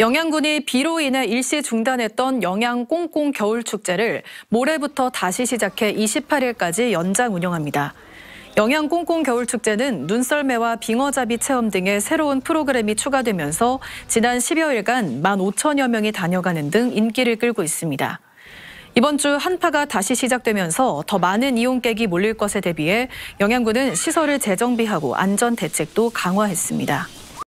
영양군이 비로 인해 일시 중단했던 영양꽁꽁 겨울축제를 모레부터 다시 시작해 28일까지 연장 운영합니다. 영양꽁꽁 겨울축제는 눈썰매와 빙어잡이 체험 등의 새로운 프로그램이 추가되면서 지난 10여일간 1 5 0여 명이 다녀가는 등 인기를 끌고 있습니다. 이번 주 한파가 다시 시작되면서 더 많은 이용객이 몰릴 것에 대비해 영양군은 시설을 재정비하고 안전 대책도 강화했습니다.